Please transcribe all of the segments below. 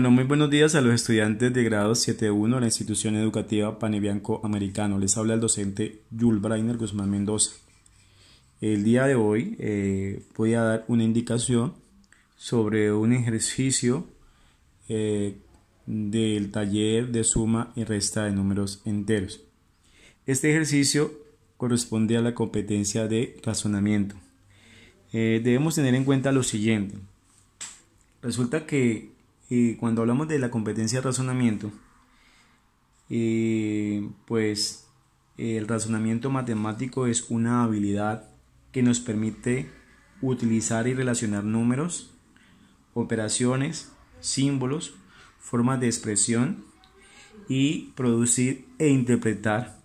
muy buenos días a los estudiantes de grado 7.1 de la institución educativa Panebianco Americano. Les habla el docente Jules Brainer Guzmán Mendoza. El día de hoy eh, voy a dar una indicación sobre un ejercicio eh, del taller de suma y resta de números enteros. Este ejercicio corresponde a la competencia de razonamiento. Eh, debemos tener en cuenta lo siguiente. Resulta que cuando hablamos de la competencia de razonamiento, eh, pues eh, el razonamiento matemático es una habilidad que nos permite utilizar y relacionar números, operaciones, símbolos, formas de expresión y producir e interpretar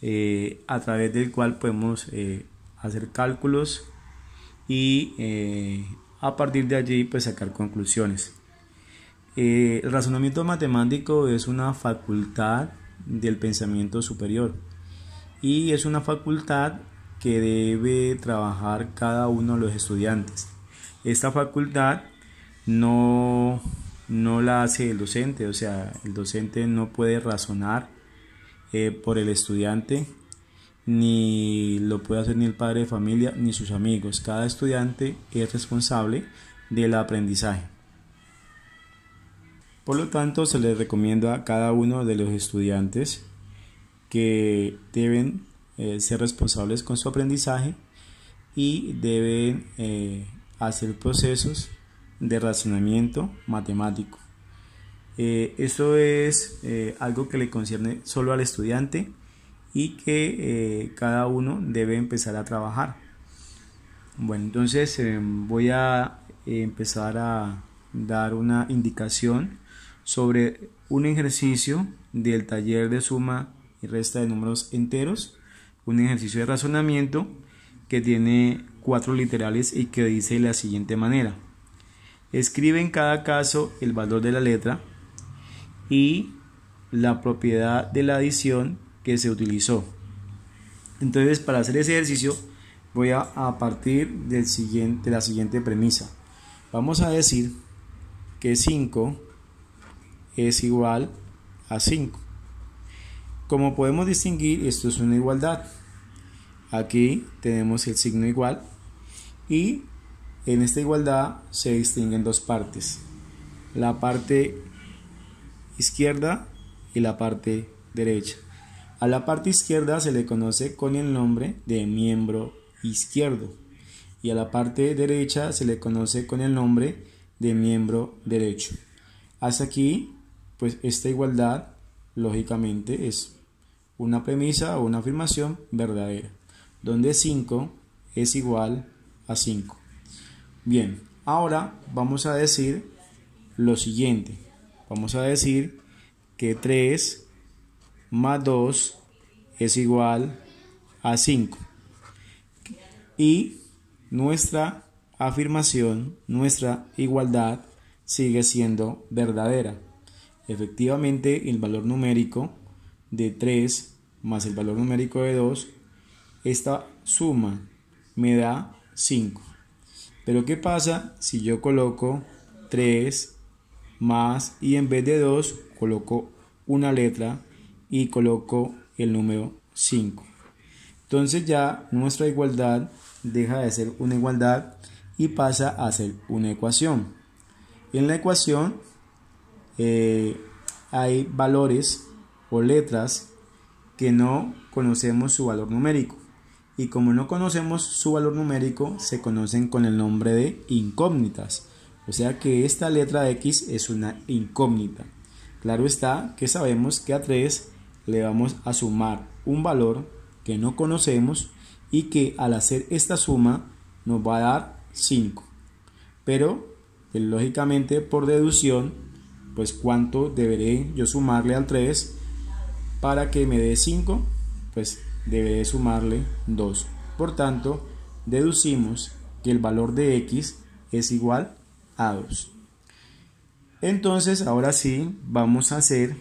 eh, a través del cual podemos hacer cálculos y a partir de allí pues, sacar conclusiones. Eh, el razonamiento matemático es una facultad del pensamiento superior y es una facultad que debe trabajar cada uno de los estudiantes. Esta facultad no, la hace el docente, o sea, el docente no puede razonar eh, por el estudiante, ni lo puede hacer ni el padre de familia ni sus amigos. Cada estudiante es responsable del aprendizaje. Por lo tanto, se les recomienda a cada uno de los estudiantes que deben eh, ser responsables con su aprendizaje y deben eh, hacer procesos de razonamiento matemático. Eh, esto es algo que le concierne solo al estudiante y que cada uno debe empezar a trabajar. Bueno, entonces em, voy a empezar a dar una indicación sobre un ejercicio del taller de suma y resta de números enteros, un ejercicio de razonamiento que tiene cuatro literales y que dice de la siguiente manera. Escribe en cada caso el valor de la letra y la propiedad de la adición que se utilizó. Entonces, para hacer ese ejercicio, voy a, partir del siguiente, de la siguiente premisa. Vamos a decir que 5 es igual a 5. Como podemos distinguir, esto es una igualdad. Aquí tenemos el signo igual y en esta igualdad se distinguen dos partes. La parte izquierda y la parte derecha. A la parte izquierda se le conoce con el nombre de miembro izquierdo y a la parte derecha se le conoce con el nombre de miembro derecho. Hasta aquí pues esta igualdad, lógicamente, es una premisa o una afirmación verdadera, donde 5 es igual a 5. Bien, ahora vamos a decir lo siguiente. Vamos a decir que 3 más 2 es igual a 5. Y nuestra afirmación, nuestra igualdad sigue siendo verdadera. Efectivamente, el valor numérico de 3 más el valor numérico de 2, esta suma me da 5. Pero ¿qué pasa si yo coloco 3 más y en vez de 2 coloco una letra y coloco el número 5? Entonces ya nuestra igualdad deja de ser una igualdad y pasa a ser una ecuación. En la ecuación eh, hay valores o letras que no conocemos su valor numérico. Y como no conocemos su valor numérico, se conocen con el nombre de incógnitas. O sea que esta letra X es una incógnita. Claro está que sabemos que a 3 le vamos a sumar un valor que no conocemos y que al hacer esta suma nos va a dar 5. Pero, lógicamente, por deducción, pues cuánto deberé yo sumarle al 3 para que me dé 5, pues deberé sumarle 2. Por tanto, deducimos que el valor de x es igual a 2. Entonces, ahora sí, vamos a hacer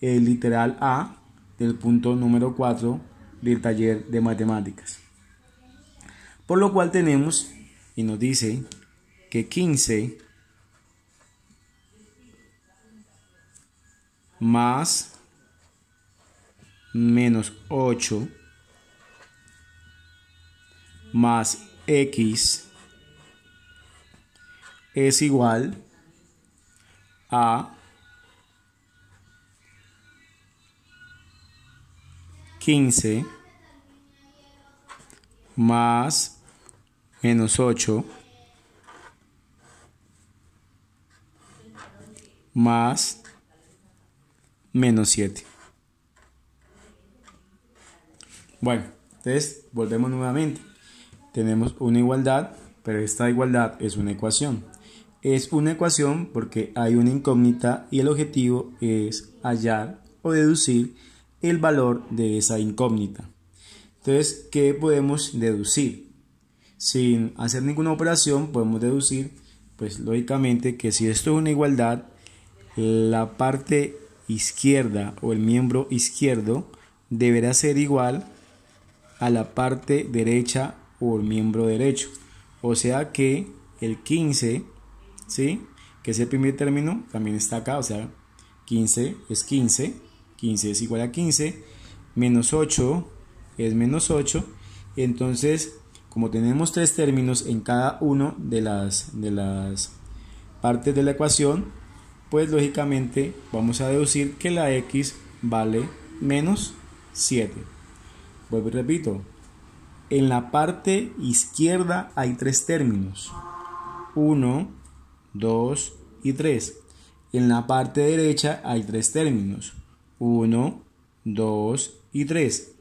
el literal a del punto número 4 del taller de matemáticas. Por lo cual tenemos, y nos dice que 15 más menos 8 más x es igual a 15 más menos 8 más menos 7. Bueno, entonces volvemos nuevamente. Tenemos una igualdad, pero esta igualdad es una ecuación. Es una ecuación porque hay una incógnita y el objetivo es hallar o deducir el valor de esa incógnita. Entonces, ¿qué podemos deducir? Sin hacer ninguna operación podemos deducir, pues lógicamente, que si esto es una igualdad, la parte izquierda o el miembro izquierdo deberá ser igual a la parte derecha o el miembro derecho. O sea que el 15, ¿sí? que es el primer término, también está acá. O sea, 15 es 15, 15 es igual a 15, menos 8 es menos 8. Entonces, como tenemos tres términos en cada uno de las, de las partes de la ecuación, pues lógicamente vamos a deducir que la x vale menos 7. Vuelvo y repito, en la parte izquierda hay tres términos, 1, 2 y 3. En la parte derecha hay tres términos, 1, 2 y 3.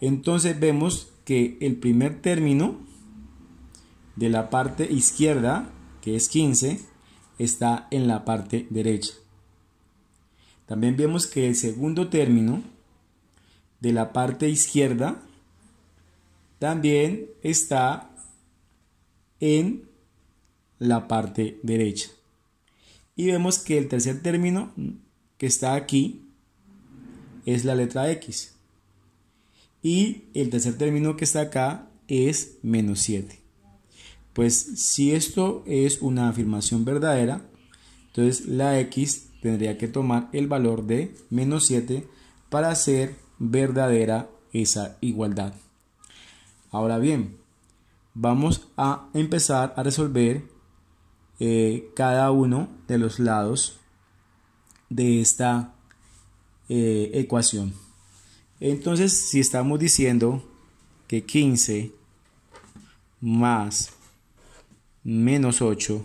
Entonces vemos que el primer término de la parte izquierda, que es 15, está en la parte derecha. También vemos que el segundo término de la parte izquierda también está en la parte derecha. Y vemos que el tercer término que está aquí es la letra X. Y el tercer término que está acá es menos 7. Pues si esto es una afirmación verdadera, entonces la x tendría que tomar el valor de menos 7 para hacer verdadera esa igualdad. Ahora bien, vamos a empezar a resolver eh, cada uno de los lados de esta eh, ecuación. Entonces, si estamos diciendo que 15 más menos 8.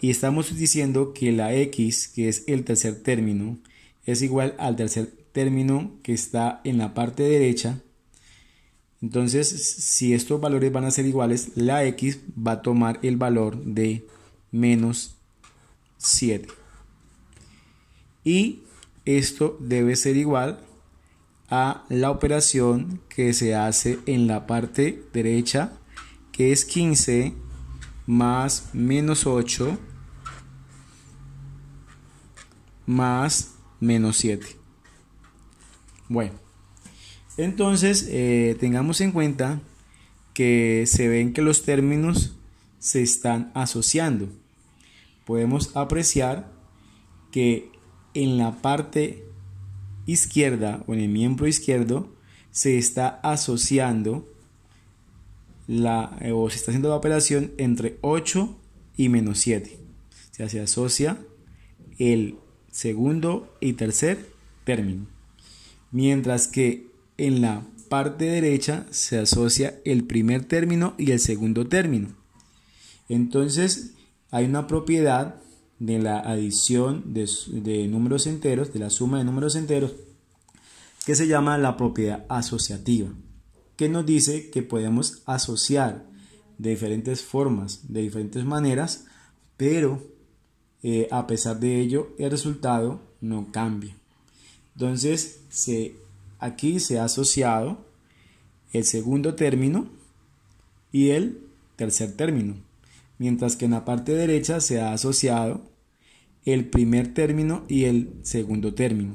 Y estamos diciendo que la x, que es el tercer término, es igual al tercer término que está en la parte derecha. Entonces, si estos valores van a ser iguales, la x va a tomar el valor de menos 7. Y esto debe ser igual a la operación que se hace en la parte derecha, que es 15 más menos 8 más menos 7. Bueno, entonces eh, tengamos en cuenta que se ven que los términos se están asociando. Podemos apreciar que en la parte izquierda o en el miembro izquierdo se está asociando la, eh, o se está haciendo la operación entre 8 y menos 7. O sea, se asocia el segundo y tercer término. Mientras que en la parte derecha se asocia el primer término y el segundo término. Entonces, hay una propiedad de la adición de, números enteros, de la suma de números enteros, que se llama la propiedad asociativa que nos dice que podemos asociar de diferentes formas, de diferentes maneras, pero eh, a pesar de ello el resultado no cambia. Entonces se, aquí se ha asociado el segundo término y el tercer término, mientras que en la parte derecha se ha asociado el primer término y el segundo término.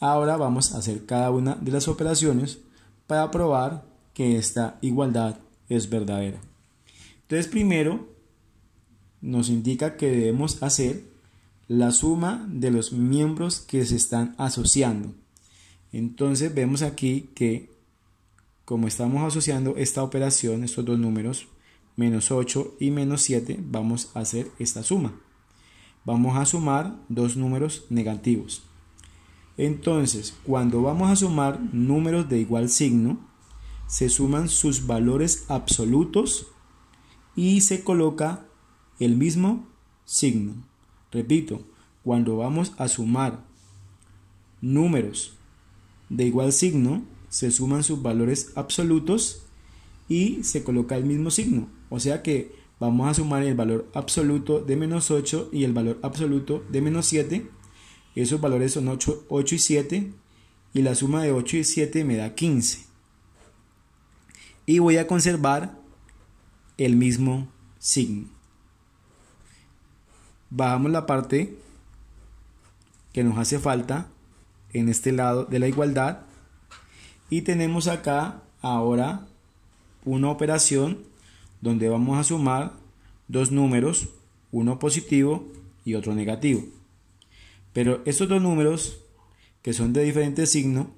Ahora vamos a hacer cada una de las operaciones para probar que esta igualdad es verdadera. Entonces primero nos indica que debemos hacer la suma de los miembros que se están asociando. Entonces vemos aquí que como estamos asociando esta operación, estos dos números, menos 8 y menos 7, vamos a hacer esta suma. Vamos a sumar dos números negativos. Entonces, cuando vamos a sumar números de igual signo, se suman sus valores absolutos y se coloca el mismo signo. Repito, cuando vamos a sumar números de igual signo, se suman sus valores absolutos y se coloca el mismo signo. O sea que vamos a sumar el valor absoluto de menos 8 y el valor absoluto de menos 7 esos valores son 8, y 7 y la suma de 8 y 7 me da 15. Y voy a conservar el mismo signo. Bajamos la parte que nos hace falta en este lado de la igualdad y tenemos acá ahora una operación donde vamos a sumar dos números, uno positivo y otro negativo. Pero estos dos números, que son de diferente signo,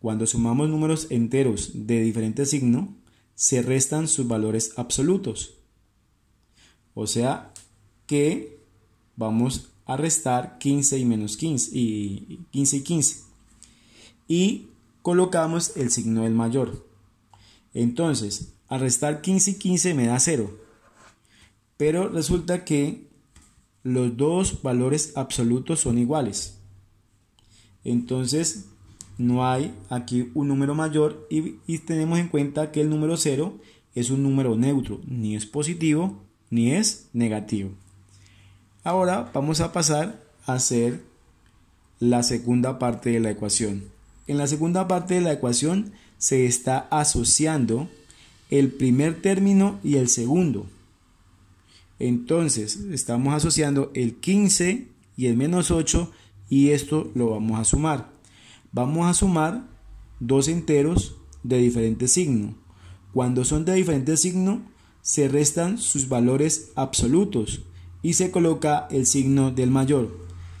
cuando sumamos números enteros de diferente signo, se restan sus valores absolutos. O sea que vamos a restar 15 y menos 15 y 15 y 15. Y colocamos el signo del mayor. Entonces, al restar 15 y 15 me da 0. Pero resulta que los dos valores absolutos son iguales. Entonces, no hay aquí un número mayor y, tenemos en cuenta que el número 0 es un número neutro, ni es positivo ni es negativo. Ahora vamos a pasar a hacer la segunda parte de la ecuación. En la segunda parte de la ecuación se está asociando el primer término y el segundo. Entonces estamos asociando el 15 y el menos 8 y esto lo vamos a sumar. Vamos a sumar dos enteros de diferente signo. Cuando son de diferente signo, se restan sus valores absolutos y se coloca el signo del mayor.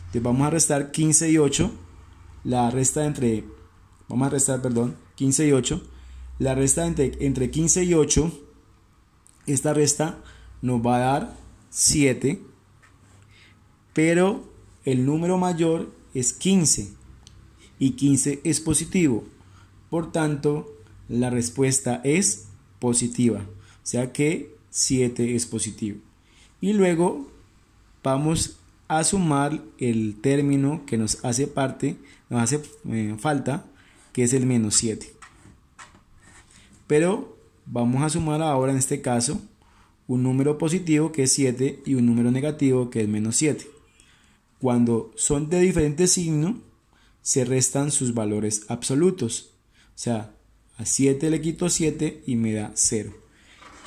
Entonces vamos a restar 15 y 8, la resta entre, vamos a restar, perdón, 15 y 8, la resta entre, entre 15 y 8, esta resta nos va a dar 7, pero el número mayor es 15 y 15 es positivo. Por tanto, la respuesta es positiva, o sea que 7 es positivo. Y luego vamos a sumar el término que nos hace parte, nos hace eh, falta, que es el menos 7. Pero vamos a sumar ahora en este caso un número positivo que es 7 y un número negativo que es menos 7. Cuando son de diferente signo, se restan sus valores absolutos. O sea, a 7 le quito 7 y me da 0.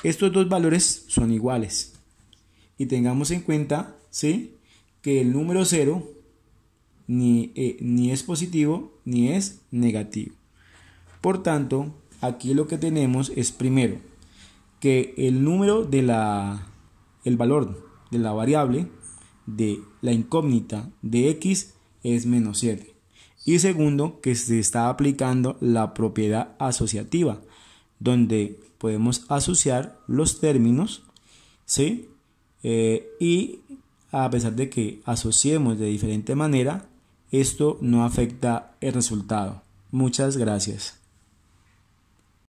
Estos dos valores son iguales. Y tengamos en cuenta ¿sí? que el número 0 ni, eh, ni es positivo ni es negativo. Por tanto, aquí lo que tenemos es primero que el número de la, el valor de la variable de la incógnita de x es menos 7. Y segundo, que se está aplicando la propiedad asociativa, donde podemos asociar los términos, ¿sí? Eh, y a pesar de que asociemos de diferente manera, esto no afecta el resultado. Muchas gracias.